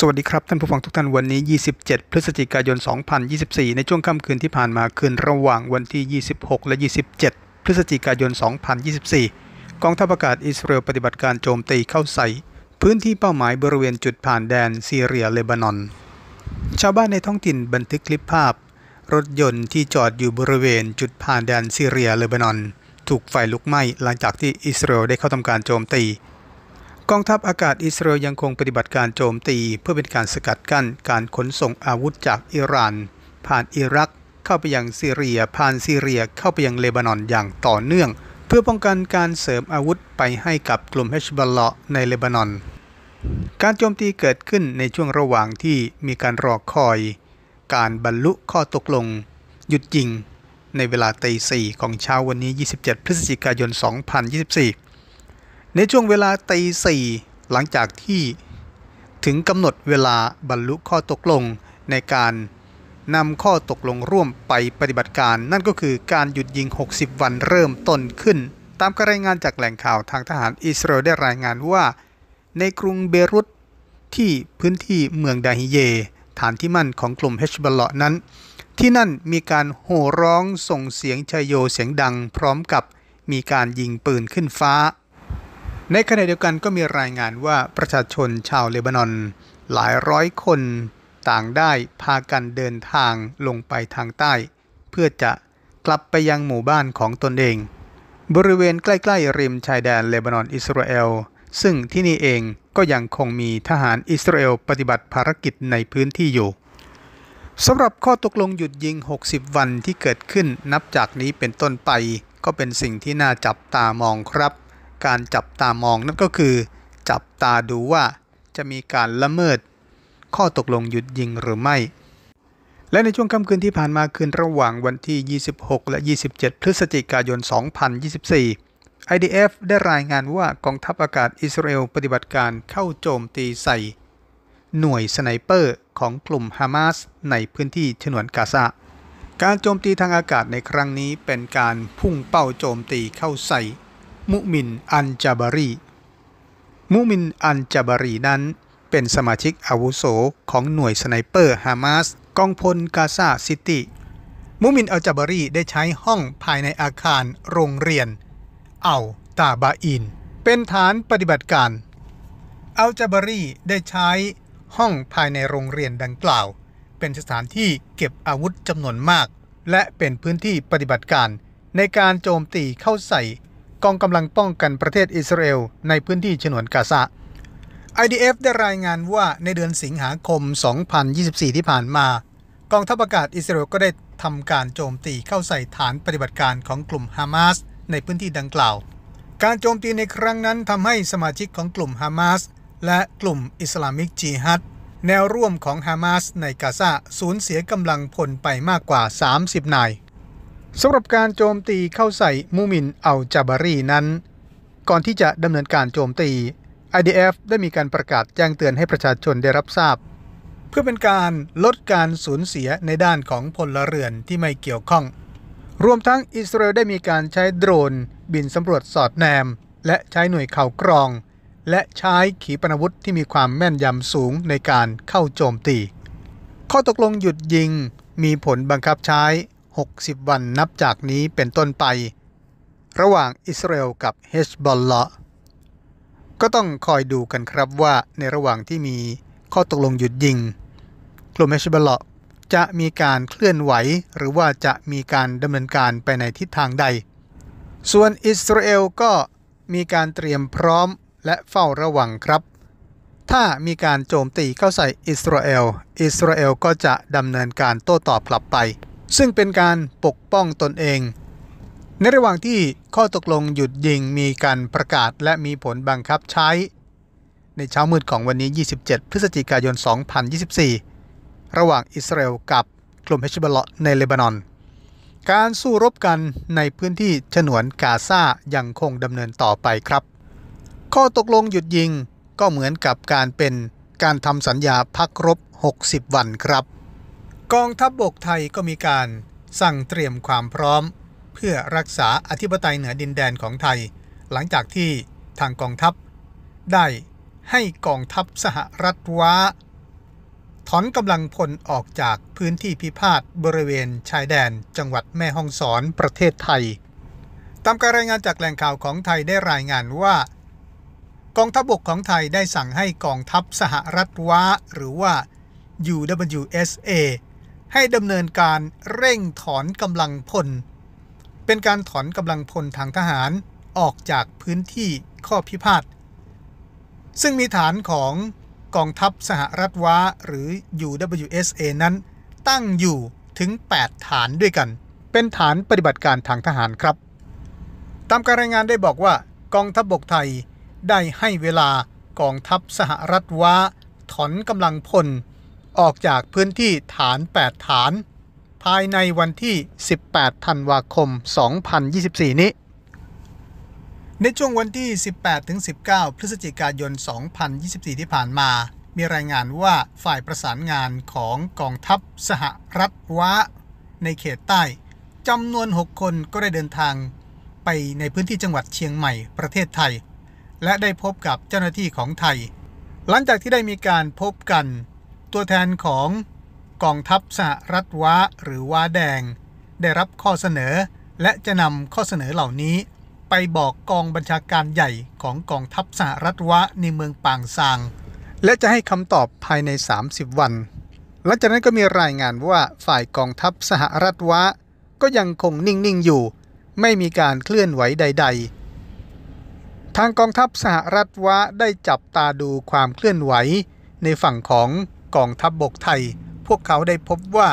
สวัสดีครับท่านผู้ฟังทุกท่านวันนี้ 27 พฤศจิกายน 2024 ในช่วงค่ำคืนที่ผ่านมาคืนระหว่างวันที่ 26 และ 27 พฤศจิกายน 2024 กองทัพอากาศอิสราเอลปฏิบัติการโจมตีเข้าใส่ พื้นที่เป้าหมายบริเวณจุดผ่านแดนซีเรียเลบานอน ชาวบ้านในท้องถิ่นบันทึกคลิปภาพ รถยนต์ที่จอดอยู่บริเวณจุดผ่านแดนซีเรียเลบานอน ถูกไฟลุกไหม้หลังจากที่อิสราเอลได้เข้าทำการโจมตีกองทัพอากาศอิสราเอลยังคงปฏิบัติการโจมตีเพื่อเป็นการสกัดกั้น การขนส่งอาวุธจากอิหร่าน ผ่านอิรักเข้าไปยังซีเรียผ่านซีเรียเข้าไปยังเลบานอนอย่างต่อเนื่อง เพื่อป้องกันการเสริมอาวุธไปให้กับกลุ่มเฮชบอลเลาะในเลบานอน การโจมตีเกิดขึ้นในช่วงระหว่างที่มีการรอคอย การบรรลุข้อตกลง หยุดยิงในเวลาตีสี่ของเช้าวันนี้ 27 พฤศจิกายน 2024ในช่วงเวลาตีสี่หลังจากที่ถึงกำหนดเวลาบรรลุข้อตกลงในการนำข้อตกลงร่วมไปปฏิบัติการ นั่นก็คือการหยุดยิง 60 วันเริ่มต้นขึ้น ตามการรายงานจากแหล่งข่าวทางทหารอิสราเอลได้รายงานว่า ในกรุงเบรุตที่พื้นที่เมืองดาฮิเย ฐานที่มั่นของกลุ่มเฮชบัลเลาะนั้น ที่นั่นมีการโห่ร้องส่งเสียงชยโยเสียงดังพร้อมกับมีการยิงปืนขึ้นฟ้าในขณะเดียวกันก็มีรายงานว่าประชาชนชาวเลบานอน หลายร้อยคนต่างได้พากันเดินทางลงไปทางใต้ เพื่อจะกลับไปยังหมู่บ้านของตนเอง บริเวณใกล้ๆ ริมชายแดนเลบานอนอิสราเอล ซึ่งที่นี่เองก็ยังคงมีทหารอิสราเอลปฏิบัติภารกิจในพื้นที่อยู่สำหรับข้อตกลงหยุดยิง 60 วันที่เกิดขึ้นนับจากนี้เป็นต้นไป ก็เป็นสิ่งที่น่าจับตามองครับการจับตามองนั่นก็คือ จับตาดูว่าจะมีการละเมิดข้อตกลงหยุดยิงหรือไม่ และในช่วงค่ำคืนที่ผ่านมาคืนระหว่างวันที่ 26 และ 27 พฤศจิกายน 2024 IDF ได้รายงานว่ากองทัพอากาศอิสราเอลปฏิบัติการเข้าโจมตีใส่ หน่วยสไนเปอร์ของกลุ่มฮามาสในพื้นที่ฉนวนกาซา การโจมตีทางอากาศในครั้งนี้เป็นการพุ่งเป้าโจมตีเข้าใส่มุมินอันจาบารี มุมินอันจาบารีนั้น เป็นสมาชิกอาวุโสของหน่วยสไนเปอร์ฮามาสกองพลกาซาซิตี้มุมินอัลจาบารีได้ใช้ห้องภายในอาคารโรงเรียนเอาตาบาอิน เป็นฐานปฏิบัติการ อัลจาบารีได้ใช้ห้องภายในโรงเรียนดังกล่าว เป็นสถานที่เก็บอาวุธจำนวนมาก และเป็นพื้นที่ปฏิบัติการในการโจมตีเข้าใส่กองกำลังป้องกันประเทศอิสราเอล ในพื้นที่ฉนวนกาซา IDF ได้รายงานว่าในเดือนสิงหาคม 2024 ที่ผ่านมา กองทัพอากาศอิสราเอลก็ได้ทำการโจมตีเข้าใส่ฐานปฏิบัติการของกลุ่มฮามาสในพื้นที่ดังกล่าว การโจมตีในครั้งนั้นทำให้สมาชิกของกลุ่มฮามาสและกลุ่มอิสลามิกจีฮัดแนวร่วมของฮามาสในกาซาสูญเสียกำลังพลไปมากกว่า 30 นายสำหรับการโจมตีเข้าใส่มูมินอัลจาบารีนั้น ก่อนที่จะดำเนินการโจมตี IDF ได้มีการประกาศแจ้งเตือนให้ประชาชนได้รับทราบ เพื่อเป็นการลดการสูญเสียในด้านของพลเรือนที่ไม่เกี่ยวข้อง รวมทั้งอิสราเอลได้มีการใช้โดรน บินสำรวจสอดแนม และใช้หน่วยเข่ากรอง และใช้ขีปนาวุธที่มีความแม่นยำสูงในการเข้าโจมตี ข้อตกลงหยุดยิงมีผลบังคับใช้60วันนับจากนี้เป็นต้นไป ระหว่างอิสราเอลกับเฮชบอลละก็ต้องคอยดูกันครับว่าในระหว่างที่มีข้อตกลงหยุด ยิงกลุ่มเฮชบอลละจะมีการเคลื่อนไหว หรือว่าจะมีการดำเนินการไปในทิศทางใด ส่วนอิสราเอลก็มีการเตรียมพร้อมและเฝ้าระวังครับ ถ้ามีการโจมตีเข้าใส่อิสราเอล อิสราเอลก็จะดำเนินการโต้ตอบกลับไปซึ่งเป็นการปกป้องตนเอง ในระหว่างที่ข้อตกลงหยุดยิงมีการประกาศและมีผลบังคับใช้ ในเช้ามืดของวันนี้ 27 พฤศจิกายน 2024 ระหว่างอิสราเอลกับกลุ่มเฮชบลในเลบานอน การสู้รบกันในพื้นที่ฉนวนกาซายังคงดำเนินต่อไปครับ ข้อตกลงหยุดยิงก็เหมือนกับการเป็นการทำสัญญาพักรบ 60 วันครับกองทัพบบกไทยก็มีการสั่งเตรียมความพร้อมเพื่อรักษาอธิปไตยเหนือดินแดนของไทยหลังจากที่ทางกองทัพ ได้ให้กองทัพสหรัฐว้าถอนกำลังพลออกจากพื้นที่พิพาทบริเวณชายแดนจังหวัดแม่ฮ่องสอนประเทศไทยตามการรายงานจากแหล่งข่าวของไทยได้รายงานว่า กองทัพบบกของไทยได้สั่งให้กองทัพสหรัฐว้าหรือว่า UWSA ให้ดำเนินการเร่งถอนกำลังพล เป็นการถอนกำลังพลทางทหารออกจากพื้นที่ข้อพิพาทซึ่งมีฐานของกองทัพสหรัฐวาหรือ UWSA นั้น ตั้งอยู่ถึง 8 ฐานด้วยกัน เป็นฐานปฏิบัติการทางทหารครับ ตามการรายงานได้บอกว่ากองทัพบบกไทย ได้ให้เวลากองทัพสหรัฐวาถอนกำลังพลออกจากพื้นที่ฐาน 8 ฐาน ภายในวันที่ 18 ธันวาคม 2024 นี้ ในช่วงวันที่ 18-19 พฤศจิกายน 2024 ที่ผ่านมา มีรายงานว่าฝ่ายประสานงานของกองทัพสหรัฐวะ ในเขตใต้จำนวน 6 คนก็ได้เดินทาง ไปในพื้นที่จังหวัดเชียงใหม่ ประเทศไทย และได้พบกับเจ้าหน้าที่ของไทย หลังจากที่ได้มีการพบกันตัวแทนของกองทัพสหรัฐวะหรือว้าแดง ได้รับข้อเสนอและจะนำข้อเสนอเหล่านี้ ไปบอกกองบัญชาการใหญ่ของกองทัพสหรัฐวะในเมืองปางซาง และจะให้คำตอบภายใน 30 วันหลังจากนั้นก็มีรายงานว่าฝ่ายกองทัพสหรัฐวะ ก็ยังคงนิ่งๆอยู่ ไม่มีการเคลื่อนไหวใดๆ ทางกองทัพสหรัฐวะได้จับตาดูความเคลื่อนไหว ในฝั่งของกองทัพบบกไทย พวกเขาได้พบว่า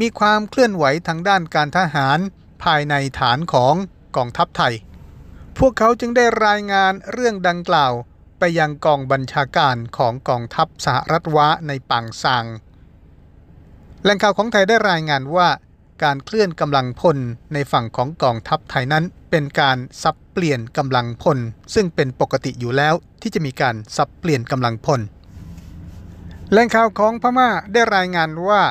มีความเคลื่อนไหวทางด้านการทหารภายในฐานของกองทัพไทย พวกเขาจึงได้รายงานเรื่องดังกล่าวไปยังกองบัญชาการของกองทัพสหรัฐวะในปังซังแหล่งข่าวของไทยได้รายงานว่าการเคลื่อนกำลังพลในฝั่งของกองทัพไทยนั้น เป็นการสับเปลี่ยนกำลังพล ซึ่งเป็นปกติอยู่แล้วที่จะมีการสับเปลี่ยนกำลังพลแหล่งข่าวของพม่าได้รายงานว่า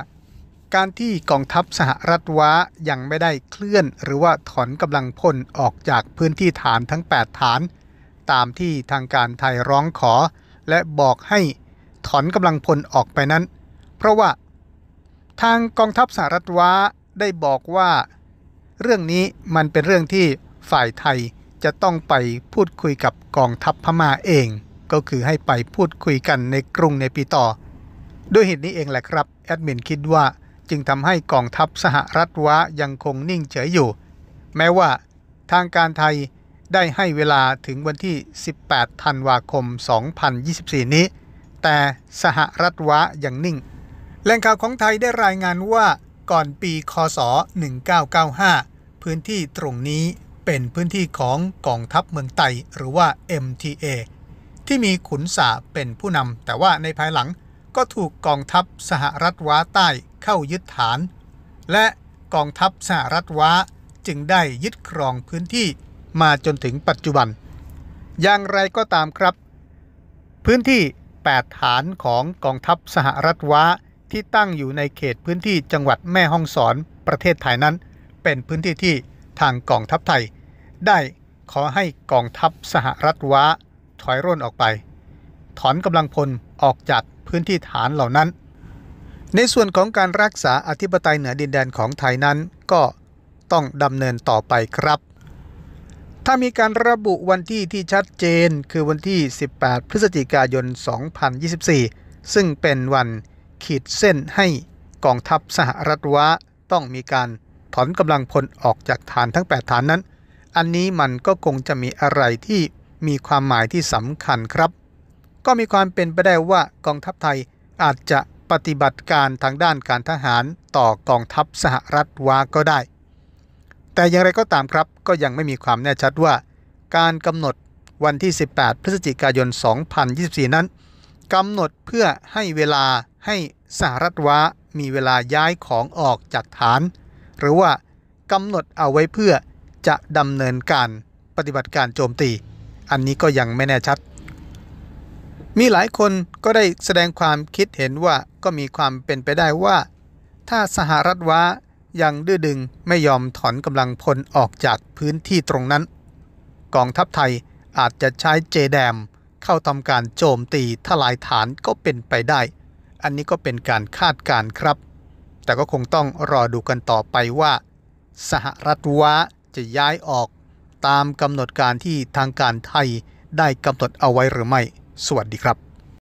การที่กองทัพสหรัฐวะยังไม่ได้เคลื่อน หรือว่าถอนกำลังพลออกจากพื้นที่ฐานทั้ง 8 ฐาน ตามที่ทางการไทยร้องขอ และบอกให้ถอนกำลังพลออกไปนั้น เพราะว่า ทางกองทัพสหรัฐวะได้บอกว่า เรื่องนี้มันเป็นเรื่องที่ฝ่ายไทยจะต้องไปพูดคุยกับกองทัพพม่าเอง ก็คือให้ไปพูดคุยกันในกรุงในปีต่อด้วยเหตุนี้เองแหละครับ แอดมินคิดว่าจึงทำให้กองทัพสหรัฐวะ ยังคงนิ่งเฉยอยู่ แม้ว่าทางการไทยได้ให้เวลาถึงวันที่ 18 ธันวาคม 2024 นี้ แต่สหรัฐวะยังนิ่งแหล่งข่าวของไทยได้รายงานว่าก่อนปีคศ 1995 พื้นที่ตรงนี้เป็นพื้นที่ของกองทัพเมืองไตหรือว่า MTA ที่มีขุนสาเป็นผู้นำแต่ว่าในภายหลังก็ถูกกองทัพสหรัฐว้าใต้เข้ายึดฐาน และกองทัพสหรัฐว้าจึงได้ยึดครองพื้นที่มาจนถึงปัจจุบัน อย่างไรก็ตามครับ พื้นที่ 8 ฐานของกองทัพสหรัฐว้าที่ตั้งอยู่ในเขตพื้นที่จังหวัดแม่ฮ่องสอนประเทศไทยนั้นเป็นพื้นที่ที่ทางกองทัพไทย ได้ขอให้กองทัพสหรัฐว้าถอยร่นออกไปถอนกำลังพลออกจากพื้นที่ฐานเหล่านั้น ในส่วนของการรักษาอธิปไตยเหนือดินแดนของไทยนั้นก็ต้องดำเนินต่อไปครับ ถ้ามีการระบุวันที่ที่ชัดเจนคือวันที่ 18 พฤศจิกายน 2024 ซึ่งเป็นวันขีดเส้นให้กองทัพสหรัฐวะต้องมีการถอนกำลังพลออกจากฐานทั้ง 8 ฐานนั้น อันนี้มันก็คงจะมีอะไรที่มีความหมายที่สำคัญครับก็มีความเป็นไปได้ว่ากองทัพไทยอาจจะปฏิบัติการทางด้านการทหารต่อกองทัพสหรัฐวาก็ได้ แต่อย่างไรก็ตามครับก็ยังไม่มีความแน่ชัดว่า การกำหนดวันที่ 18 พฤศจิกายน 2024 นั้นกำหนดเพื่อให้เวลาให้สหรัฐวามีเวลาย้ายของออกจากฐาน หรือว่ากำหนดเอาไว้เพื่อจะดำเนินการปฏิบัติการโจมตี อันนี้ก็ยังไม่แน่ชัดมีหลายคนก็ได้แสดงความคิดเห็นว่าก็มีความเป็นไปได้ว่า ถ้าสหรัฐว้ายังดื้อดึงไม่ยอมถอนกำลังพลออกจากพื้นที่ตรงนั้นกองทัพไทยอาจจะใช้เจแดมเข้าทำการโจมตีทลายฐานก็เป็นไปได้ อันนี้ก็เป็นการคาดการครับ แต่ก็คงต้องรอดูกันต่อไปว่า สหรัฐว้าจะย้ายออกตามกำหนดการที่ทางการไทยได้กำหนดเอาไว้หรือไม่สวัสดีครับ